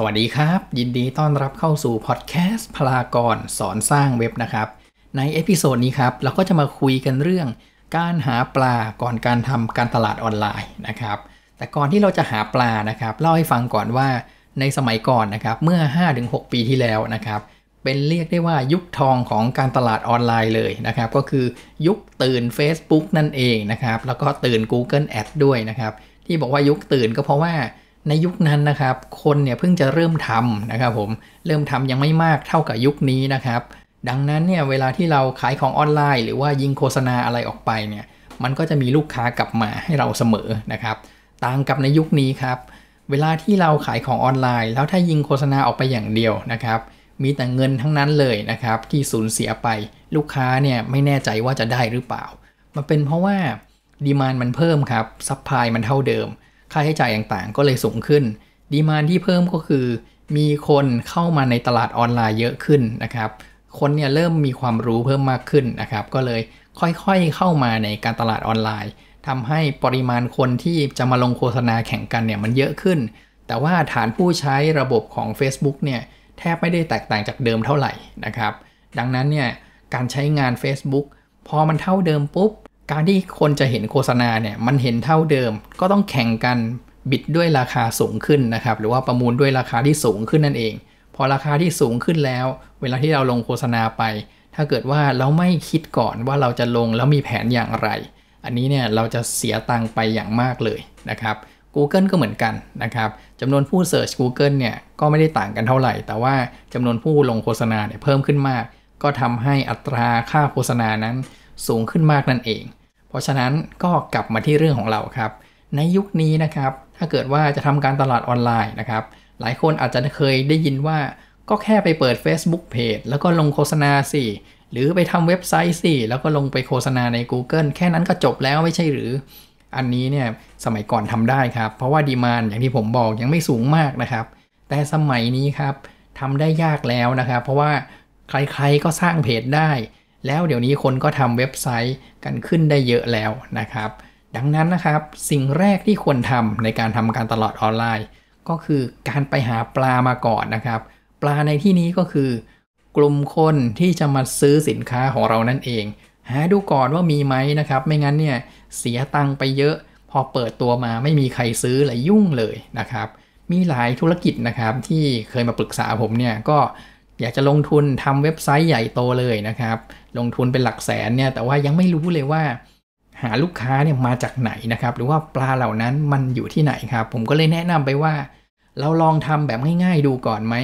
สวัสดีครับ ยินดีต้อนรับเข้าสู่พอดแคสต์พลากรสอนสร้างเว็บนะครับ ในเอพิโซดนี้ครับเราก็จะมาคุยกันเรื่องการหาปลาก่อนการทำการตลาดออนไลน์นะครับแต่ก่อนที่เราจะหาปลานะครับเล่าให้ฟังก่อนว่า ในสมัยก่อนนะครับเมื่อ 5-6 ปีที่แล้วนะครับเป็นเรียกได้ว่ายุคทองของการตลาดออนไลน์เลยนะครับก็คือยุคตื่น Facebook นั่นเองนะครับแล้วก็ตื่น Google a d ด้วยนะครับที่บอกว่ายุคตื่นก็เพราะว่าในยุคนั้นนะครับ คนเนี่ยเพิ่งจะเริ่มทำนะครับผม เริ่มทำยังไม่มากเท่ากับยุคนี้นะครับ ดังนั้นเนี่ยเวลาที่เราขายของออนไลน์ หรือว่ายิงโฆษณาอะไรออกไปเนี่ย มันก็จะมีลูกค้ากลับมาให้เราเสมอนะครับ ต่างกับในยุคนี้ครับ เวลาที่เราขายของออนไลน์ แล้วถ้ายิงโฆษณาออกไปอย่างเดียวนะครับ มีแต่เงินทั้งนั้นเลยนะครับที่สูญเสียไป ลูกค้าเนี่ยไม่แน่ใจว่าจะได้หรือเปล่า มันเป็นเพราะว่าดีมานมันเพิ่มครับ ซัพพลายมันเท่าเดิมค่าใช้จ่ายต่างๆก็เลยสูงขึ้น ดีมานที่เพิ่มก็คือ มีคนเข้ามาในตลาดออนไลน์เยอะขึ้นนะครับ คนเนี่ยเริ่มมีความรู้เพิ่มมากขึ้นนะครับ ก็เลยค่อยๆเข้ามาในการตลาดออนไลน์ ทำให้ปริมาณคนที่จะมาลงโฆษณาแข่งกันเนี่ยมันเยอะขึ้น แต่ว่าฐานผู้ใช้ระบบของ Facebook เนี่ยแทบไม่ได้แตกต่างจากเดิมเท่าไหร่นะครับ ดังนั้นเนี่ยการใช้งาน Facebook พอมันเท่าเดิมปุ๊บการที่คนจะเห็นโฆษณาเนี่ย มันเห็นเท่าเดิม ก็ต้องแข่งกันบิดด้วยราคาสูงขึ้นนะครับ หรือว่าประมูลด้วยราคาที่สูงขึ้นนั่นเอง พอราคาที่สูงขึ้นแล้ว เวลาที่เราลงโฆษณาไป ถ้าเกิดว่าเราไม่คิดก่อนว่าเราจะลงแล้วมีแผนอย่างไร อันนี้เนี่ยเราจะเสียตังค์ไปอย่างมากเลยนะครับ Google ก็เหมือนกันนะครับจำนวนผู้เสิร์ช Google เนี่ย ก็ไม่ได้ต่างกันเท่าไหร่ แต่ว่าจำนวนผู้ลงโฆษณาเนี่ยเพิ่มขึ้นมาก ก็ทำให้อัตราค่าโฆษณานั้นสูงขึ้นมากนั่นเองเพราะฉะนั้นก็กลับมาที่เรื่องของเราครับ ในยุคนี้นะครับ ถ้าเกิดว่าจะทำการตลาดออนไลน์นะครับ หลายคนอาจจะเคยได้ยินว่าก็แค่ไปเปิด Facebook Page แล้วก็ลงโฆษณาสิ หรือไปทำเว็บไซต์สิ แล้วก็ลงไปโฆษณาใน Google แค่นั้นก็จบแล้วไม่ใช่หรือ อันนี้เนี่ยสมัยก่อนทำได้ครับ เพราะว่าดีมานอย่างที่ผมบอกยังไม่สูงมากนะครับ แต่สมัยนี้ครับทำได้ยากแล้วนะครับ เพราะว่าใครๆก็สร้างเพจได้แล้วเดี๋ยวนี้คนก็ทำเว็บไซต์กันขึ้นได้เยอะแล้วนะครับ ดังนั้นนะครับ สิ่งแรกที่ควรทำในการทำการตลาดออนไลน์ ก็คือการไปหาปลามาก่อนนะครับ ปลาในที่นี้ก็คือ กลุ่มคนที่จะมาซื้อสินค้าของเรานั่นเอง หาดูก่อนว่ามีไหมนะครับ ไม่งั้นเนี่ยเสียตังไปเยอะพอเปิดตัวมาไม่มีใครซื้อเลยยุ่งเลยนะครับ มีหลายธุรกิจนะครับ ที่เคยมาปรึกษาผมเนี่ยก็อยากจะลงทุนทำเว็บไซต์ใหญ่โตเลยนะครับ ลงทุนเป็นหลักแสนเนี่ย แต่ว่ายังไม่รู้เลยว่า หาลูกค้าเนี่ยมาจากไหนนะครับ หรือว่าปลาเหล่านั้นมันอยู่ที่ไหนครับ ผมก็เลยแนะนำไปว่า เราลองทำแบบง่ายๆดูก่อนไหม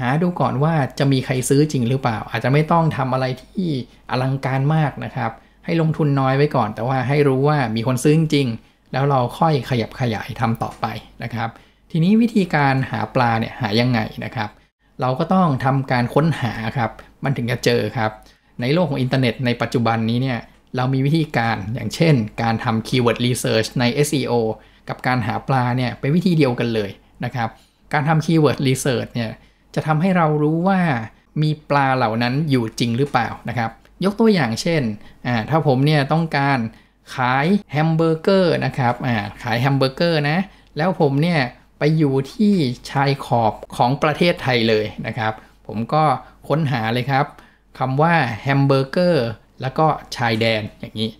หาดูก่อนว่าจะมีใครซื้อจริงหรือเปล่า อาจจะไม่ต้องทำอะไรที่อลังการมากนะครับ ให้ลงทุนน้อยไว้ก่อน แต่ว่าให้รู้ว่ามีคนซื้อจริง แล้วเราค่อยขยับขยายทำต่อไปนะครับ ทีนี้วิธีการหาปลาเนี่ยหายังไงนะครับเราก็ต้องทำการค้นหาครับ มันถึงจะเจอครับ ในโลกของอินเทอร์เน็ตในปัจจุบันนี้เนี่ย เรามีวิธีการอย่างเช่นการทำคีย์เวิร์ดรีเสิร์ชใน SEO กับการหาปลาเนี่ยเป็นวิธีเดียวกันเลยนะครับ การทำคีย์เวิร์ดรีเสิร์ชเนี่ย จะทำให้เรารู้ว่ามีปลาเหล่านั้นอยู่จริงหรือเปล่านะครับ ยกตัวอย่างเช่น อ่า ถ้าผมเนี่ยต้องการขายแฮมเบอร์เกอร์นะครับ อ่า ขายแฮมเบอร์เกอร์นะ แล้วผมเนี่ยไปอยู่ที่ชายขอบของประเทศไทยเลยนะครับ ผมก็ค้นหาเลยครับคำว่าแฮมเบอร์เกอร์แล้วก็ชายแดน อย่างนี้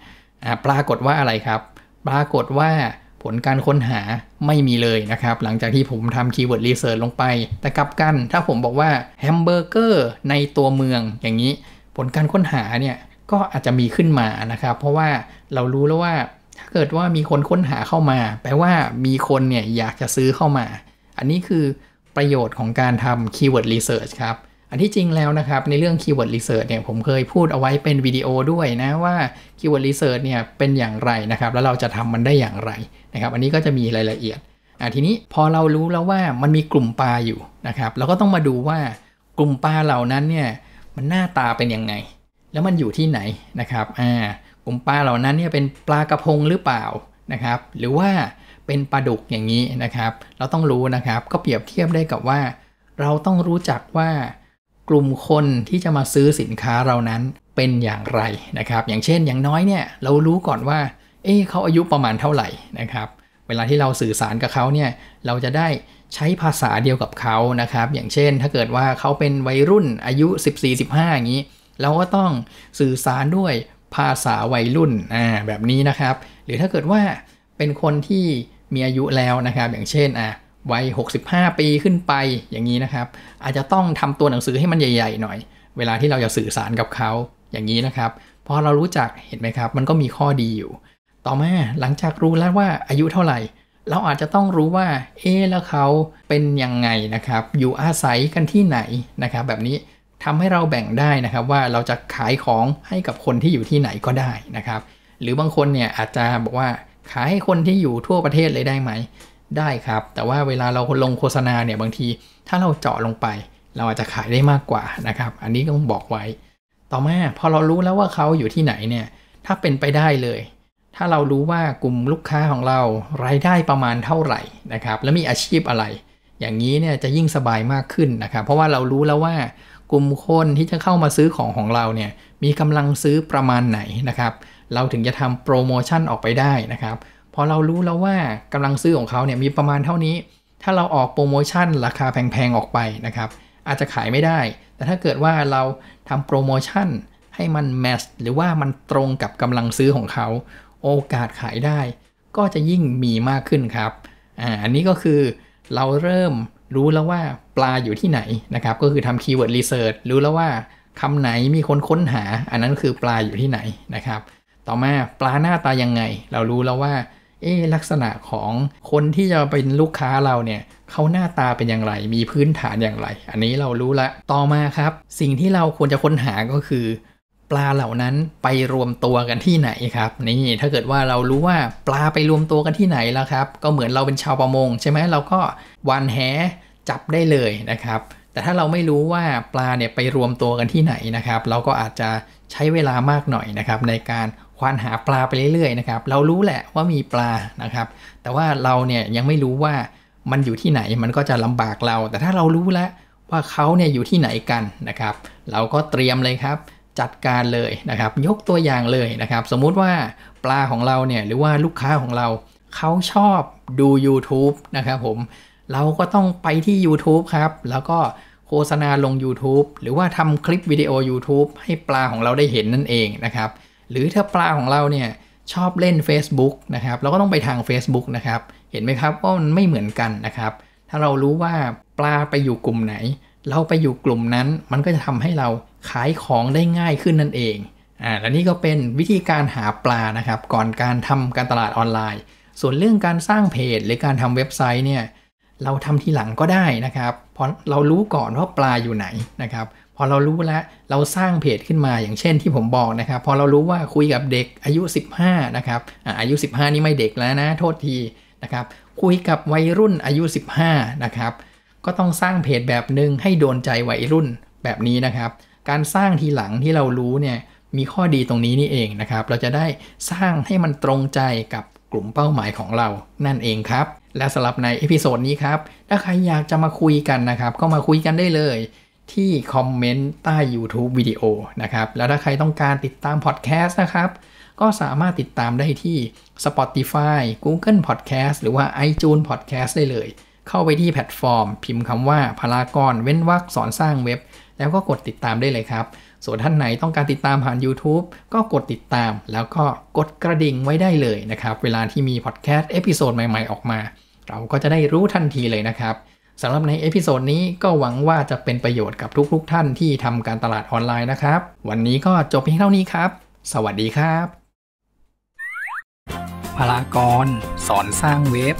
ปรากฏว่าอะไรครับ ปรากฏว่าผลการค้นหาไม่มีเลยนะครับ หลังจากที่ผมทำคีย์เวิร์ดรีเสิร์ชลงไป แต่กลับกัน ถ้าผมบอกว่าแฮมเบอร์เกอร์ในตัวเมืองอย่างนี้ ผลการค้นหาเนี่ยก็อาจจะมีขึ้นมานะครับ เพราะว่าเรารู้แล้วว่าถ้าเกิดว่ามีคนค้นหาเข้ามา แปลว่ามีคนเนี่ยอยากจะซื้อเข้ามา อันนี้คือประโยชน์ของการทำคีย์เวิร์ดรีเสิร์ชครับ อันที่จริงแล้วนะครับในเรื่องคีย์เวิร์ดรีเสิร์ชเนี่ยผมเคยพูดเอาไว้เป็นวิดีโอด้วยนะว่าคีย์เวิร์ดรีเสิร์ชเนี่ยเป็นอย่างไรนะครับแล้วเราจะทำมันได้อย่างไรนะครับ อันนี้ก็จะมีรายละเอียดอ่ะทีนี้พอเรารู้แล้วว่ามันมีกลุ่มปลาอยู่นะครับเราก็ต้องมาดูว่ากลุ่มปลาเหล่านั้นเนี่ยมันหน้าตาเป็นยังไง แล้วมันอยู่ที่ไหนนะครับอ่ากลุ่มปลาเหล่านั้นเนี่ยเป็นปลากระพงหรือเปล่านะครับ หรือว่าเป็นปลาดุกอย่างนี้นะครับ เราต้องรู้นะครับก็เปรียบเทียบได้กับว่า เราต้องรู้จักว่า กลุ่มคนที่จะมาซื้อสินค้าเรานั้นเป็นอย่างไรนะครับ อย่างเช่น อย่างน้อยเนี่ยเรารู้ก่อนว่าเอ๊เขาอายุประมาณเท่าไหร่นะครับ เวลาที่เราสื่อสารกับเขาเนี่ยเราจะได้ใช้ภาษาเดียวกับเขานะครับ อย่างเช่นถ้าเกิดว่าเขาเป็นวัยรุ่นอายุ 14-15อย่างนี้ เราก็ต้องสื่อสารด้วยภาษาวัยรุ่นอ่าแบบนี้นะครับ หรือถ้าเกิดว่าเป็นคนที่มีอายุแล้วนะครับ อย่างเช่นอ่าวัย 65 ปีขึ้นไป อย่างนี้นะครับ อาจจะต้องทำตัวหนังสือให้มันใหญ่ ๆ หน่อย เวลาที่เราจะสื่อสารกับเขาอย่างนี้นะครับ พอเรารู้จัก เห็นไหมครับ มันก็มีข้อดีอยู่ ต่อมาหลังจากรู้แล้วว่าอายุเท่าไหร่ เราอาจจะต้องรู้ว่า เอ๊แล้วเขาเป็นยังไงนะครับ อยู่อาศัยกันที่ไหนนะครับ แบบนี้ทำให้เราแบ่งได้นะครับว่าเราจะขายของให้กับคนที่อยู่ที่ไหนก็ได้นะครับ หรือบางคนเนี่ยอาจจะบอกว่าขายให้คนที่อยู่ทั่วประเทศเลยได้ไหม ได้ครับ แต่ว่าเวลาเราลงโฆษณาเนี่ยบางที ถ้าเราเจาะลงไป เราอาจจะขายได้มากกว่านะครับ อันนี้ต้องบอกไว้ ต่อมาพอเรารู้แล้วว่าเขาอยู่ที่ไหนเนี่ยถ้าเป็นไปได้เลย ถ้าเรารู้ว่ากลุ่มลูกค้าของเรารายได้ประมาณเท่าไหร่นะครับและมีอาชีพอะไร อย่างนี้เนี่ยจะยิ่งสบายมากขึ้นนะครับ เพราะว่าเรารู้แล้วว่ากลุ่มคนที่จะเข้ามาซื้อของของเราเนี่ย มีกำลังซื้อประมาณไหนนะครับเราถึงจะทำโปรโมชั่นออกไปได้นะครับพอเรารู้แล้วว่ากำลังซื้อของเขาเนี่ยมีประมาณเท่านี้ ถ้าเราออกโปรโมชั่น ราคาแพงๆออกไปนะครับ อาจจะขายไม่ได้แต่ถ้าเกิดว่าเราทำโปรโมชั่นให้มันแมชหรือว่ามันตรงกับกำลังซื้อของเขาโอกาสขายได้ ก็จะยิ่งมีมากขึ้นครับอ่าอันนี้ก็คือเราเริ่มรู้แล้วว่าปลาอยู่ที่ไหนนะครับก็คือทำคีย์เวิร์ดรีเสิร์ชรู้แล้วว่าคำไหนมีคนค้นหา อันนั้นคือปลาอยู่ที่ไหนนะครับต่อมาปลาหน้าตายังไง เรารู้แล้วว่า เอ๊ลักษณะของคนที่จะเป็นลูกค้าเราเนี่ยเขาหน้าตาเป็นอย่างไร มีพื้นฐานอย่างไร อันนี้เรารู้ละต่อมาครับสิ่งที่เราควรจะค้นหาก็คือปลาเหล่านั้นไปรวมตัวกันที่ไหนครับ นี่ ถ้าเกิดว่าเรารู้ว่าปลาไปรวมตัวกันที่ไหน แล้วครับ ก็เหมือนเราเป็นชาวประมง ใช่ไหม เราก็วันแหจับได้เลยนะครับ แต่ถ้าเราไม่รู้ว่าปลาเนี่ยไปรวมตัวกันที่ไหนนะครับ เราก็อาจจะใช้เวลามากหน่อยนะครับ ในการควานหาปลาไปเรื่อยๆนะครับ เรารู้แหละว่ามีปลานะครับ แต่ว่าเราเนี่ยยังไม่รู้ว่ามันอยู่ที่ไหน มันก็จะลำบากเรา แต่ถ้าเรารู้แล้วว่าเขาเนี่ยอยู่ที่ไหนกันนะครับ เราก็เตรียมเลยครับจัดการเลยนะครับยกตัวอย่างเลยนะครับสมมุติว่าปลาของเราเนี่ยหรือว่าลูกค้าของเราเขาชอบดู YouTube นะครับผมเราก็ต้องไปที่ YouTube ครับ แล้วก็โฆษณาลง YouTube หรือว่าทำคลิปวิดีโอ YouTube ให้ปลาของเราได้เห็นนั่นเองนะครับหรือถ้าปลาของเราเนี่ยชอบเล่น Facebook นะครับเราก็ต้องไปทาง Facebook นะครับเห็นไหมครับว่ามันไม่เหมือนกันนะครับถ้าเรารู้ว่าปลาไปอยู่กลุ่มไหนเราไปอยู่กลุ่มนั้น มันก็จะทำให้เราขายของได้ง่ายขึ้นนั่นเอง อ่า และนี่ก็เป็นวิธีการหาปลา นะครับ ก่อนการทำการตลาดออนไลน์ ส่วนเรื่องการสร้างเพจหรือการทำเว็บไซต์เนี่ย เราทำทีหลังก็ได้นะครับ เพราะเรารู้ก่อนว่าปลาอยู่ไหนนะครับ พอเรารู้แล้ว เราสร้างเพจขึ้นมาอย่างเช่นที่ผมบอกนะครับ พอเรารู้ว่าคุยกับเด็กอายุ15นะครับอายุ 15 นี่ไม่เด็กแล้วนะ โทษทีนะครับ คุยกับวัยรุ่นอายุ 15 นะครับก็ต้องสร้างเพจแบบนึงให้โดนใจวัยรุ่นแบบนี้นะครับ การสร้างทีหลังที่เรารู้เนี่ยมีข้อดีตรงนี้นี่เองนะครับเราจะได้สร้างให้มันตรงใจกับกลุ่มเป้าหมายของเรานั่นเองครับ และสำหรับในเอพิโซดนี้ครับถ้าใครอยากจะมาคุยกันนะครับ ก็มาคุยกันได้เลย ที่คอมเมนต์ใต้ YouTube วิดีโอนะครับแล้วถ้าใครต้องการติดตามพอดแคสต์นะครับ ก็สามารถติดตามได้ที่ Spotify Google Podcast หรือว่า iTunes Podcast ได้เลยเข้าไปที่แพลตฟอร์ม พิมพ์คำว่าพารากอนเว้นวรรคสอนสร้างเว็บ แล้วก็กดติดตามได้เลยครับ ส่วนท่านไหนต้องการติดตามผ่าน YouTube ก็กดติดตาม แล้วก็กดกระดิ่งไว้ได้เลยนะครับ เวลาที่มีพอดแคสต์เอพิโซดใหม่ๆออกมา เราก็จะได้รู้ทันทีเลยนะครับสำหรับในเอพิโซดนี้ก็หวังว่าจะเป็นประโยชน์กับทุก ๆ ท่านที่ทำการตลาดออนไลน์นะครับ วันนี้ก็จบเพียงเท่านี้ครับ สวัสดีครับพลากรสอนสร้างเว็บ